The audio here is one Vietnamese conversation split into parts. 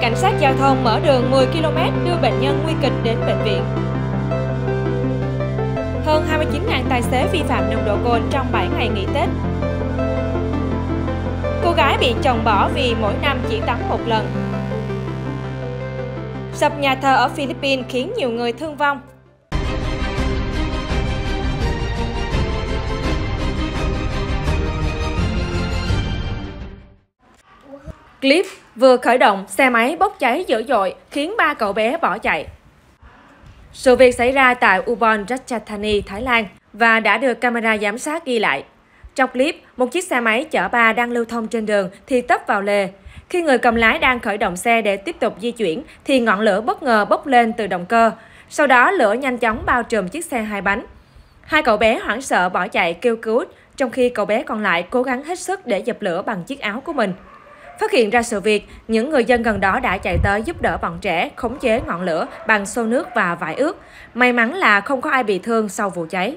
Cảnh sát giao thông mở đường 10 km đưa bệnh nhân nguy kịch đến bệnh viện. Hơn 29.000 tài xế vi phạm nồng độ cồn trong 7 ngày nghỉ Tết. Cô gái bị chồng bỏ vì mỗi năm chỉ tắm một lần. Sập nhà thờ ở Philippines khiến nhiều người thương vong. Clip vừa khởi động, xe máy bốc cháy dữ dội khiến ba cậu bé bỏ chạy. Sự việc xảy ra tại Ubon Ratchathani, Thái Lan và đã được camera giám sát ghi lại. Trong clip, một chiếc xe máy chở ba đang lưu thông trên đường thì tấp vào lề. Khi người cầm lái đang khởi động xe để tiếp tục di chuyển thì ngọn lửa bất ngờ bốc lên từ động cơ. Sau đó lửa nhanh chóng bao trùm chiếc xe hai bánh. Hai cậu bé hoảng sợ bỏ chạy kêu cứu, trong khi cậu bé còn lại cố gắng hết sức để dập lửa bằng chiếc áo của mình. Phát hiện ra sự việc, những người dân gần đó đã chạy tới giúp đỡ bọn trẻ khống chế ngọn lửa bằng xô nước và vải ướt. May mắn là không có ai bị thương sau vụ cháy.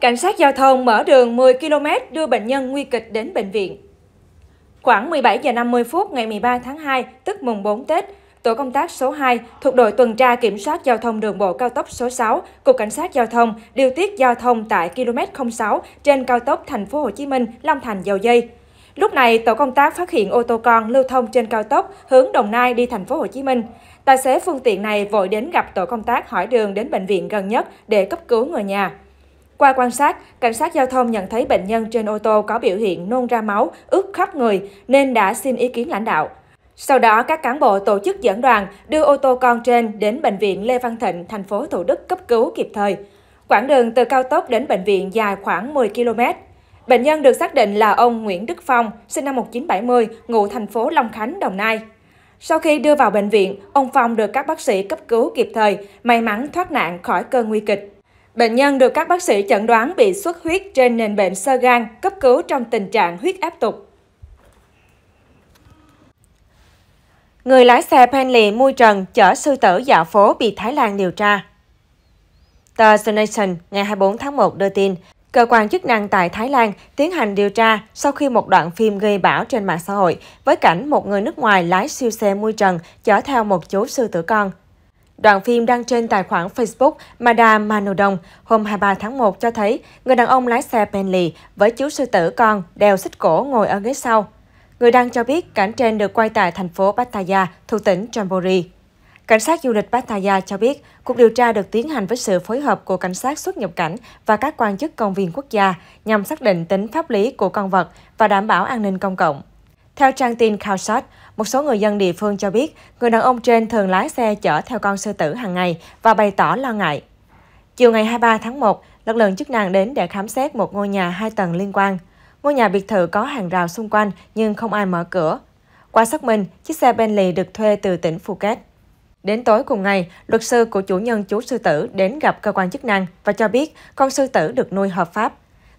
Cảnh sát giao thông mở đường 10 km đưa bệnh nhân nguy kịch đến bệnh viện. Khoảng 17 giờ 50 phút ngày 13 tháng 2, tức mùng 4 Tết, Tổ công tác số 2 thuộc đội tuần tra kiểm soát giao thông đường bộ cao tốc số 6, Cục Cảnh sát Giao thông điều tiết giao thông tại km 06 trên cao tốc Thành phố Hồ Chí Minh Long Thành Dầu Dây. Lúc này, tổ công tác phát hiện ô tô con lưu thông trên cao tốc hướng Đồng Nai đi thành phố Hồ Chí Minh. Tài xế phương tiện này vội đến gặp tổ công tác hỏi đường đến bệnh viện gần nhất để cấp cứu người nhà. Qua quan sát, cảnh sát giao thông nhận thấy bệnh nhân trên ô tô có biểu hiện nôn ra máu, ướt khắp người nên đã xin ý kiến lãnh đạo. Sau đó, các cán bộ tổ chức dẫn đoàn đưa ô tô con trên đến bệnh viện Lê Văn Thịnh, thành phố Thủ Đức cấp cứu kịp thời. Quãng đường từ cao tốc đến bệnh viện dài khoảng 10 km. Bệnh nhân được xác định là ông Nguyễn Đức Phong, sinh năm 1970, ngụ thành phố Long Khánh, Đồng Nai. Sau khi đưa vào bệnh viện, ông Phong được các bác sĩ cấp cứu kịp thời, may mắn thoát nạn khỏi cơn nguy kịch. Bệnh nhân được các bác sĩ chẩn đoán bị xuất huyết trên nền bệnh sơ gan, cấp cứu trong tình trạng huyết áp tục. Người lái xe Penley mui trần chở sư tử dạo phố bị Thái Lan điều tra. Tờ The Nation ngày 24 tháng 1 đưa tin, cơ quan chức năng tại Thái Lan tiến hành điều tra sau khi một đoạn phim gây bão trên mạng xã hội với cảnh một người nước ngoài lái siêu xe mui trần chở theo một chú sư tử con. Đoạn phim đăng trên tài khoản Facebook Mada Manodong hôm 23 tháng 1 cho thấy người đàn ông lái xe Bentley với chú sư tử con đeo xích cổ ngồi ở ghế sau. Người đăng cho biết cảnh trên được quay tại thành phố Pattaya, thuộc tỉnh Chonburi. Cảnh sát du lịch Pattaya cho biết, cuộc điều tra được tiến hành với sự phối hợp của cảnh sát xuất nhập cảnh và các quan chức công viên quốc gia nhằm xác định tính pháp lý của con vật và đảm bảo an ninh công cộng. Theo trang tin Khảo một số người dân địa phương cho biết người đàn ông trên thường lái xe chở theo con sư tử hàng ngày và bày tỏ lo ngại. Chiều ngày 23 tháng 1, lực lượng chức năng đến để khám xét một ngôi nhà hai tầng liên quan – Ngôi nhà biệt thự có hàng rào xung quanh nhưng không ai mở cửa. Qua xác minh, chiếc xe Bentley được thuê từ tỉnh Phuket. Đến tối cùng ngày, luật sư của chủ nhân chú sư tử đến gặp cơ quan chức năng và cho biết con sư tử được nuôi hợp pháp.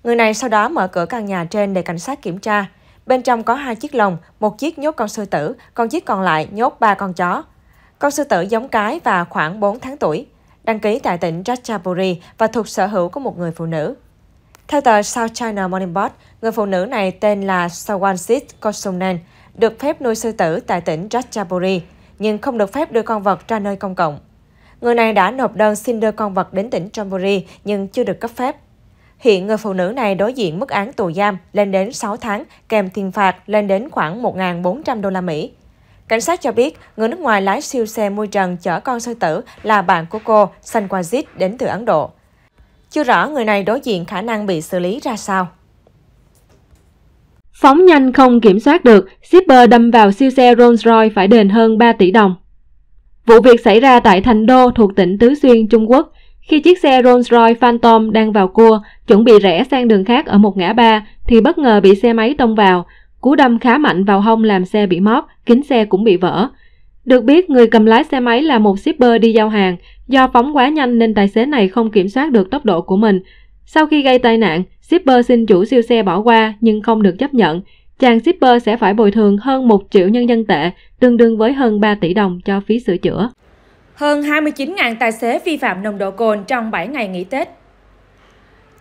Người này sau đó mở cửa căn nhà trên để cảnh sát kiểm tra. Bên trong có hai chiếc lồng, một chiếc nhốt con sư tử, con chiếc còn lại nhốt ba con chó. Con sư tử giống cái và khoảng 4 tháng tuổi, đăng ký tại tỉnh Ratchaburi và thuộc sở hữu của một người phụ nữ. Theo tờ South China Morning Post, người phụ nữ này tên là Sawansit Kosonen, được phép nuôi sư tử tại tỉnh Ratchaburi, nhưng không được phép đưa con vật ra nơi công cộng. Người này đã nộp đơn xin đưa con vật đến tỉnh Chamburi nhưng chưa được cấp phép. Hiện người phụ nữ này đối diện mức án tù giam lên đến 6 tháng, kèm tiền phạt lên đến khoảng 1.400 đô la Mỹ. Cảnh sát cho biết, người nước ngoài lái siêu xe môi trần chở con sư tử là bạn của cô, Sanquazit, đến từ Ấn Độ. Chưa rõ người này đối diện khả năng bị xử lý ra sao. Phóng nhanh không kiểm soát được, shipper đâm vào siêu xe Rolls-Royce phải đền hơn 3 tỷ đồng. Vụ việc xảy ra tại Thành Đô thuộc tỉnh Tứ Xuyên, Trung Quốc, khi chiếc xe Rolls-Royce Phantom đang vào cua, chuẩn bị rẽ sang đường khác ở một ngã ba, thì bất ngờ bị xe máy tông vào. Cú đâm khá mạnh vào hông làm xe bị móp, kính xe cũng bị vỡ. Được biết, người cầm lái xe máy là một shipper đi giao hàng, Do phóng quá nhanh nên tài xế này không kiểm soát được tốc độ của mình. Sau khi gây tai nạn, shipper xin chủ siêu xe bỏ qua nhưng không được chấp nhận. Chàng shipper sẽ phải bồi thường hơn 1 triệu nhân dân tệ, tương đương với hơn 3 tỷ đồng cho phí sửa chữa. Hơn 29.000 tài xế vi phạm nồng độ cồn trong 7 ngày nghỉ Tết.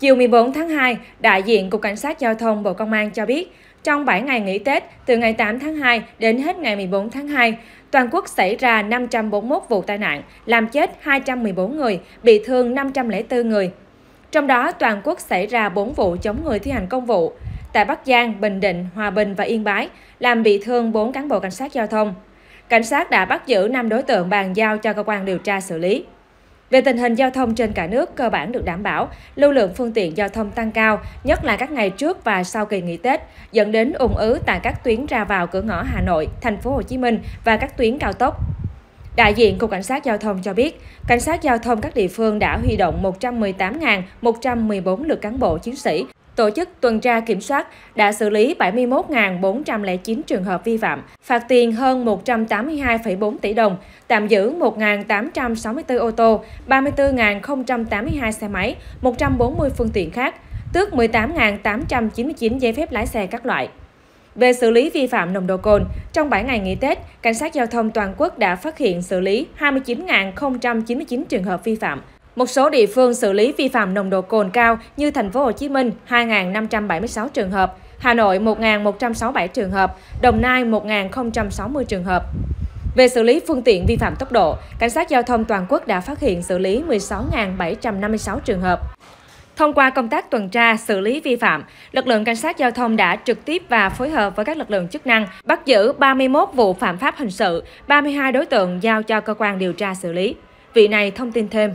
Chiều 14 tháng 2, đại diện Cục Cảnh sát Giao thông Bộ Công an cho biết, trong 7 ngày nghỉ Tết, từ ngày 8 tháng 2 đến hết ngày 14 tháng 2, toàn quốc xảy ra 541 vụ tai nạn, làm chết 214 người, bị thương 504 người. Trong đó, toàn quốc xảy ra 4 vụ chống người thi hành công vụ tại Bắc Giang, Bình Định, Hòa Bình và Yên Bái, làm bị thương 4 cán bộ cảnh sát giao thông. Cảnh sát đã bắt giữ 5 đối tượng bàn giao cho cơ quan điều tra xử lý. Về tình hình giao thông trên cả nước cơ bản được đảm bảo, lưu lượng phương tiện giao thông tăng cao, nhất là các ngày trước và sau kỳ nghỉ Tết, dẫn đến ùn ứ tại các tuyến ra vào cửa ngõ Hà Nội, thành phố Hồ Chí Minh và các tuyến cao tốc. Đại diện Cục Cảnh sát Giao thông cho biết, Cảnh sát Giao thông các địa phương đã huy động 118.114 lượt cán bộ chiến sĩ Tổ chức tuần tra kiểm soát đã xử lý 71.409 trường hợp vi phạm, phạt tiền hơn 182,4 tỷ đồng, tạm giữ 1.864 ô tô, 34.082 xe máy, 140 phương tiện khác, tước 18.899 giấy phép lái xe các loại. Về xử lý vi phạm nồng độ cồn, trong 7 ngày nghỉ Tết, Cảnh sát Giao thông toàn quốc đã phát hiện xử lý 29.099 trường hợp vi phạm, một số địa phương xử lý vi phạm nồng độ cồn cao như thành phố Hồ Chí Minh 2.576 trường hợp, Hà Nội 1.167 trường hợp, Đồng Nai 1.060 trường hợp. Về xử lý phương tiện vi phạm tốc độ, Cảnh sát Giao thông toàn quốc đã phát hiện xử lý 16.756 trường hợp. Thông qua công tác tuần tra, xử lý vi phạm, lực lượng cảnh sát giao thông đã trực tiếp và phối hợp với các lực lượng chức năng bắt giữ 31 vụ phạm pháp hình sự, 32 đối tượng giao cho cơ quan điều tra xử lý. Vị này thông tin thêm.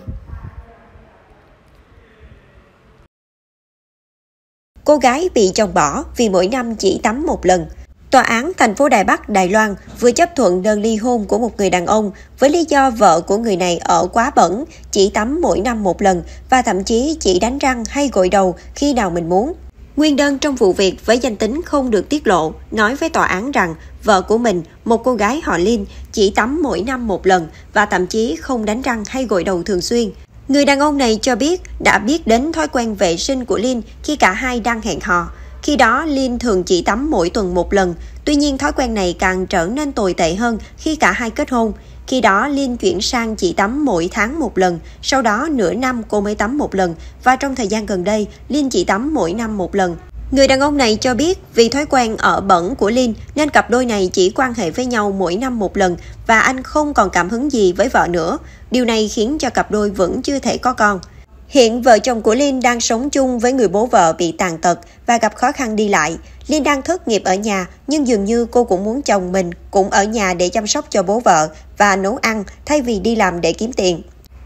cô gái bị chồng bỏ vì mỗi năm chỉ tắm một lần. Tòa án thành phố Đài Bắc, Đài Loan vừa chấp thuận đơn ly hôn của một người đàn ông với lý do vợ của người này ở quá bẩn, chỉ tắm mỗi năm một lần và thậm chí chỉ đánh răng hay gội đầu khi nào mình muốn. Nguyên đơn trong vụ việc với danh tính không được tiết lộ nói với tòa án rằng vợ của mình, một cô gái họ linh, chỉ tắm mỗi năm một lần và thậm chí không đánh răng hay gội đầu thường xuyên. Người đàn ông này cho biết đã biết đến thói quen vệ sinh của Lin khi cả hai đang hẹn hò. Khi đó, Lin thường chỉ tắm mỗi tuần một lần. Tuy nhiên, thói quen này càng trở nên tồi tệ hơn khi cả hai kết hôn. Khi đó, Lin chuyển sang chỉ tắm mỗi tháng một lần, sau đó nửa năm cô mới tắm một lần và trong thời gian gần đây, Lin chỉ tắm mỗi năm một lần. Người đàn ông này cho biết vì thói quen ở bẩn của Lin nên cặp đôi này chỉ quan hệ với nhau mỗi năm một lần và anh không còn cảm hứng gì với vợ nữa. Điều này khiến cho cặp đôi vẫn chưa thể có con. Hiện vợ chồng của Linh đang sống chung với người bố vợ bị tàn tật và gặp khó khăn đi lại. Linh đang thất nghiệp ở nhà nhưng dường như cô cũng muốn chồng mình cũng ở nhà để chăm sóc cho bố vợ và nấu ăn thay vì đi làm để kiếm tiền.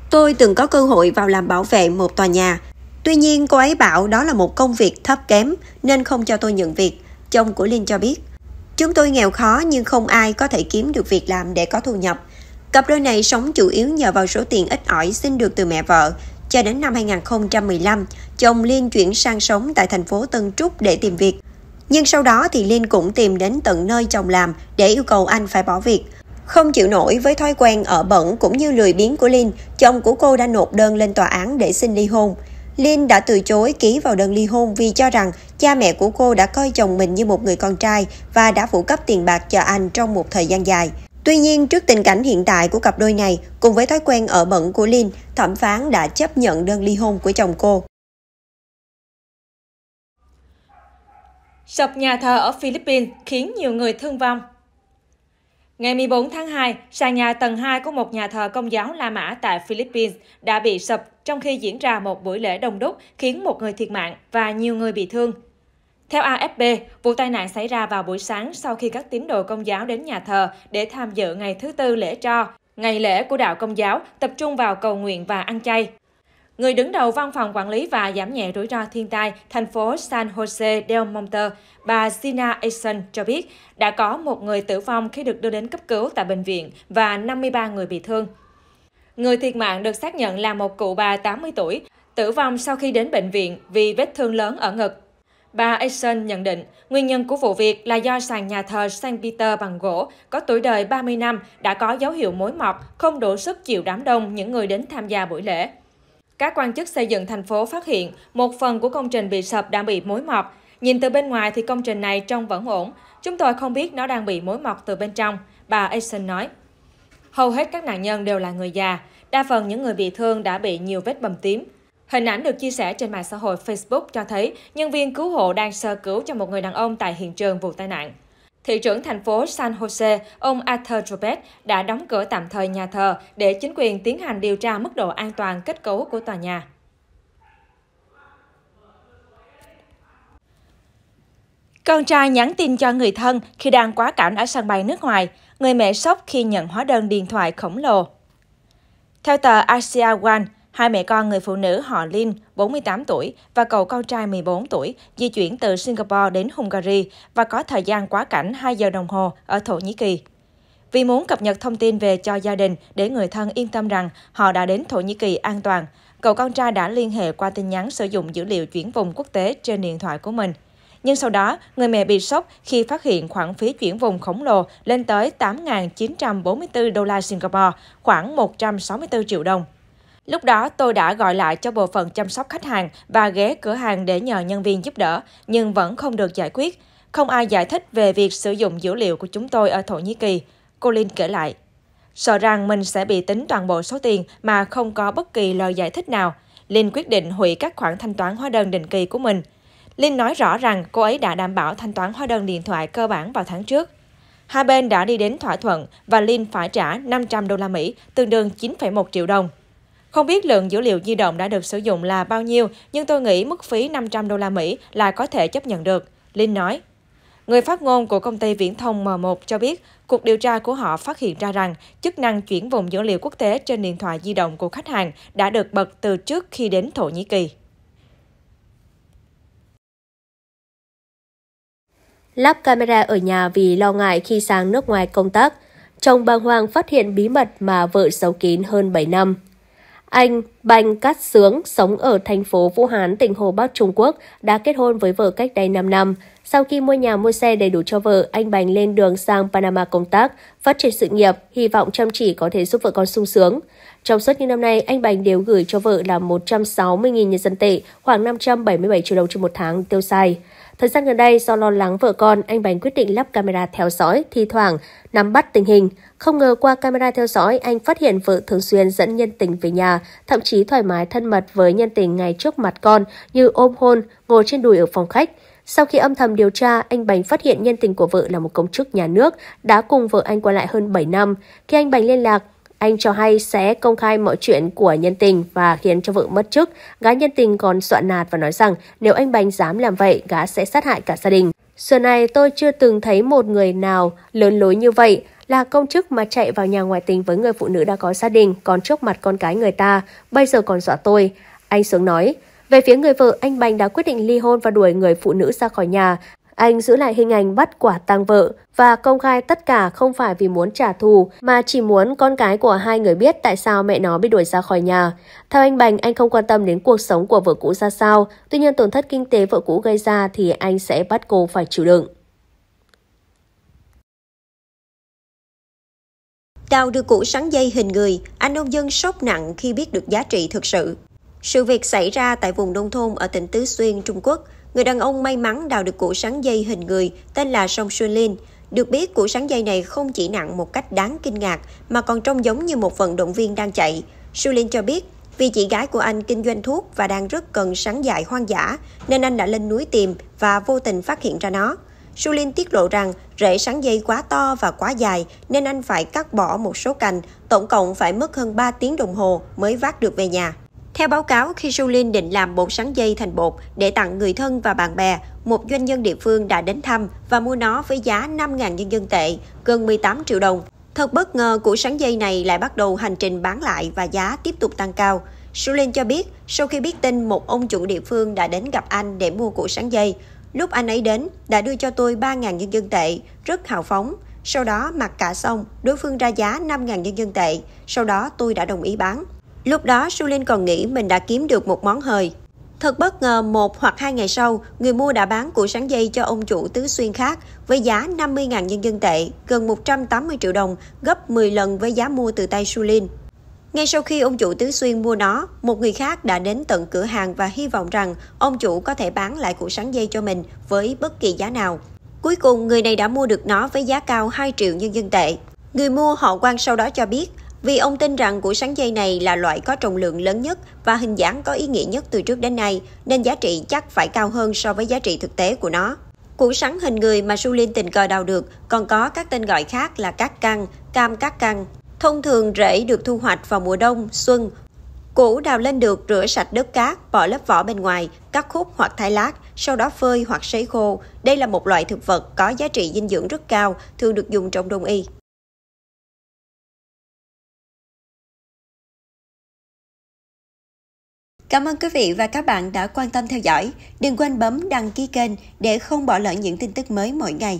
Tôi từng có cơ hội vào làm bảo vệ một tòa nhà. Tuy nhiên cô ấy bảo đó là một công việc thấp kém nên không cho tôi nhận việc. Chồng của Linh cho biết. Chúng tôi nghèo khó nhưng không ai có thể kiếm được việc làm để có thu nhập. Cặp đôi này sống chủ yếu nhờ vào số tiền ít ỏi xin được từ mẹ vợ. Cho đến năm 2015, chồng Liên chuyển sang sống tại thành phố Tân Trúc để tìm việc. Nhưng sau đó thì Liên cũng tìm đến tận nơi chồng làm để yêu cầu anh phải bỏ việc. Không chịu nổi với thói quen ở bẩn cũng như lười biếng của liên chồng của cô đã nộp đơn lên tòa án để xin ly hôn. liên đã từ chối ký vào đơn ly hôn vì cho rằng cha mẹ của cô đã coi chồng mình như một người con trai và đã phụ cấp tiền bạc cho anh trong một thời gian dài. Tuy nhiên, trước tình cảnh hiện tại của cặp đôi này, cùng với thói quen ở bẩn của Lin, thẩm phán đã chấp nhận đơn ly hôn của chồng cô. Sập nhà thờ ở Philippines khiến nhiều người thương vong. Ngày 14 tháng 2, sàn nhà tầng 2 của một nhà thờ công giáo La Mã tại Philippines đã bị sập trong khi diễn ra một buổi lễ đông đúc khiến một người thiệt mạng và nhiều người bị thương. Theo AFP, vụ tai nạn xảy ra vào buổi sáng sau khi các tín đồ công giáo đến nhà thờ để tham dự ngày thứ tư lễ cho Ngày lễ của đạo công giáo tập trung vào cầu nguyện và ăn chay. Người đứng đầu Văn phòng Quản lý và Giảm nhẹ rủi ro thiên tai thành phố San Jose del Monte, bà Gina Eisen cho biết đã có một người tử vong khi được đưa đến cấp cứu tại bệnh viện và 53 người bị thương. Người thiệt mạng được xác nhận là một cụ bà 80 tuổi, tử vong sau khi đến bệnh viện vì vết thương lớn ở ngực Bà Eisen nhận định, nguyên nhân của vụ việc là do sàn nhà thờ St. Peter bằng gỗ có tuổi đời 30 năm đã có dấu hiệu mối mọt, không đủ sức chịu đám đông những người đến tham gia buổi lễ. Các quan chức xây dựng thành phố phát hiện một phần của công trình bị sập đang bị mối mọt. Nhìn từ bên ngoài thì công trình này trông vẫn ổn. Chúng tôi không biết nó đang bị mối mọt từ bên trong, bà Eisen nói. Hầu hết các nạn nhân đều là người già, đa phần những người bị thương đã bị nhiều vết bầm tím, Hình ảnh được chia sẻ trên mạng xã hội Facebook cho thấy nhân viên cứu hộ đang sơ cứu cho một người đàn ông tại hiện trường vụ tai nạn. Thị trưởng thành phố San Jose, ông Arthur Robert đã đóng cửa tạm thời nhà thờ để chính quyền tiến hành điều tra mức độ an toàn kết cấu của tòa nhà. Con trai nhắn tin cho người thân khi đang quá cảnh ở sân bay nước ngoài. Người mẹ sốc khi nhận hóa đơn điện thoại khổng lồ. Theo tờ Asia One, Hai mẹ con người phụ nữ họ Lin, 48 tuổi, và cậu con trai 14 tuổi di chuyển từ Singapore đến Hungary và có thời gian quá cảnh 2 giờ đồng hồ ở Thổ Nhĩ Kỳ. Vì muốn cập nhật thông tin về cho gia đình để người thân yên tâm rằng họ đã đến Thổ Nhĩ Kỳ an toàn, cậu con trai đã liên hệ qua tin nhắn sử dụng dữ liệu chuyển vùng quốc tế trên điện thoại của mình. Nhưng sau đó, người mẹ bị sốc khi phát hiện khoản phí chuyển vùng khổng lồ lên tới 8.944 đô la Singapore, khoảng 164 triệu đồng. Lúc đó tôi đã gọi lại cho bộ phận chăm sóc khách hàng và ghé cửa hàng để nhờ nhân viên giúp đỡ, nhưng vẫn không được giải quyết. Không ai giải thích về việc sử dụng dữ liệu của chúng tôi ở Thổ Nhĩ Kỳ. Cô Linh kể lại, sợ rằng mình sẽ bị tính toàn bộ số tiền mà không có bất kỳ lời giải thích nào. Linh quyết định hủy các khoản thanh toán hóa đơn định kỳ của mình. Linh nói rõ rằng cô ấy đã đảm bảo thanh toán hóa đơn điện thoại cơ bản vào tháng trước. Hai bên đã đi đến thỏa thuận và Linh phải trả 500 đô la Mỹ, tương đương 9,1 triệu đồng. Không biết lượng dữ liệu di động đã được sử dụng là bao nhiêu, nhưng tôi nghĩ mức phí 500 đô la Mỹ là có thể chấp nhận được, Linh nói. Người phát ngôn của công ty viễn thông M1 cho biết, cuộc điều tra của họ phát hiện ra rằng chức năng chuyển vùng dữ liệu quốc tế trên điện thoại di động của khách hàng đã được bật từ trước khi đến Thổ Nhĩ Kỳ. Lắp camera ở nhà vì lo ngại khi sang nước ngoài công tác, chồng bàng hoàng phát hiện bí mật mà vợ giấu kín hơn 7 năm. Anh Bành Cát Sướng sống ở thành phố Vũ Hán, tỉnh Hồ Bắc Trung Quốc đã kết hôn với vợ cách đây 5 năm. Sau khi mua nhà mua xe đầy đủ cho vợ, anh Bành lên đường sang Panama công tác, phát triển sự nghiệp, hy vọng chăm chỉ có thể giúp vợ con sung sướng. Trong suốt những năm nay, anh Bành đều gửi cho vợ là 160.000 nhân dân tệ, khoảng 577 triệu đồng trên một tháng tiêu xài. Thời gian gần đây, do lo lắng vợ con, anh Bánh quyết định lắp camera theo dõi, thi thoảng, nắm bắt tình hình. Không ngờ qua camera theo dõi, anh phát hiện vợ thường xuyên dẫn nhân tình về nhà, thậm chí thoải mái thân mật với nhân tình ngay trước mặt con như ôm hôn, ngồi trên đùi ở phòng khách. Sau khi âm thầm điều tra, anh Bành phát hiện nhân tình của vợ là một công chức nhà nước, đã cùng vợ anh qua lại hơn 7 năm. Khi anh Bành liên lạc, anh cho hay sẽ công khai mọi chuyện của nhân tình và khiến cho vợ mất chức. gái nhân tình còn soạn nạt và nói rằng nếu anh Bành dám làm vậy, gã sẽ sát hại cả gia đình. Xưa này tôi chưa từng thấy một người nào lớn lối như vậy là công chức mà chạy vào nhà ngoại tình với người phụ nữ đã có gia đình còn trước mặt con cái người ta, bây giờ còn dọa tôi. Anh Sướng nói, về phía người vợ, anh Bành đã quyết định ly hôn và đuổi người phụ nữ ra khỏi nhà. Anh giữ lại hình ảnh bắt quả tang vợ và công khai tất cả không phải vì muốn trả thù mà chỉ muốn con cái của hai người biết tại sao mẹ nó bị đuổi ra khỏi nhà. Theo anh Bành, anh không quan tâm đến cuộc sống của vợ cũ ra sao, tuy nhiên tổn thất kinh tế vợ cũ gây ra thì anh sẽ bắt cô phải chịu đựng. Đào được củ sắn dây hình người, anh nông dân sốc nặng khi biết được giá trị thực sự. Sự việc xảy ra tại vùng nông thôn ở tỉnh Tứ Xuyên, Trung Quốc – người đàn ông may mắn đào được củ sáng dây hình người tên là Song Xuân Linh. Được biết, củ sáng dây này không chỉ nặng một cách đáng kinh ngạc mà còn trông giống như một vận động viên đang chạy. Sulin cho biết, vì chị gái của anh kinh doanh thuốc và đang rất cần sáng dại hoang dã, nên anh đã lên núi tìm và vô tình phát hiện ra nó. Sulin tiết lộ rằng rễ sáng dây quá to và quá dài nên anh phải cắt bỏ một số cành, tổng cộng phải mất hơn 3 tiếng đồng hồ mới vác được về nhà. Theo báo cáo, khi Julin định làm bột sắn dây thành bột để tặng người thân và bạn bè, một doanh nhân địa phương đã đến thăm và mua nó với giá 5.000 nhân dân tệ, gần 18 triệu đồng. Thật bất ngờ, củ sắn dây này lại bắt đầu hành trình bán lại và giá tiếp tục tăng cao. Sulin cho biết, sau khi biết tin, một ông chủ địa phương đã đến gặp anh để mua củ sắn dây. Lúc anh ấy đến, đã đưa cho tôi 3.000 nhân dân tệ, rất hào phóng. Sau đó mặc cả xong, đối phương ra giá 5.000 nhân dân tệ. Sau đó tôi đã đồng ý bán. Lúc đó, Sulin còn nghĩ mình đã kiếm được một món hời. Thật bất ngờ, một hoặc hai ngày sau, người mua đã bán củ sắn dây cho ông chủ Tứ Xuyên khác với giá 50.000 nhân dân tệ, gần 180 triệu đồng, gấp 10 lần với giá mua từ tay Sulin. Ngay sau khi ông chủ Tứ Xuyên mua nó, một người khác đã đến tận cửa hàng và hy vọng rằng ông chủ có thể bán lại củ sắn dây cho mình với bất kỳ giá nào. Cuối cùng, người này đã mua được nó với giá cao 2 triệu nhân dân tệ. Người mua họ quan sau đó cho biết vì ông tin rằng củ sắn dây này là loại có trọng lượng lớn nhất và hình dáng có ý nghĩa nhất từ trước đến nay, nên giá trị chắc phải cao hơn so với giá trị thực tế của nó. Củ sắn hình người mà Sulin tình cờ đào được còn có các tên gọi khác là cát căng, cam cát căng. Thông thường rễ được thu hoạch vào mùa đông, xuân. Củ đào lên được rửa sạch đất cát, bỏ lớp vỏ bên ngoài, cắt khúc hoặc thái lát, sau đó phơi hoặc sấy khô. Đây là một loại thực vật có giá trị dinh dưỡng rất cao, thường được dùng trong đông y. Cảm ơn quý vị và các bạn đã quan tâm theo dõi. Đừng quên bấm đăng ký kênh để không bỏ lỡ những tin tức mới mỗi ngày.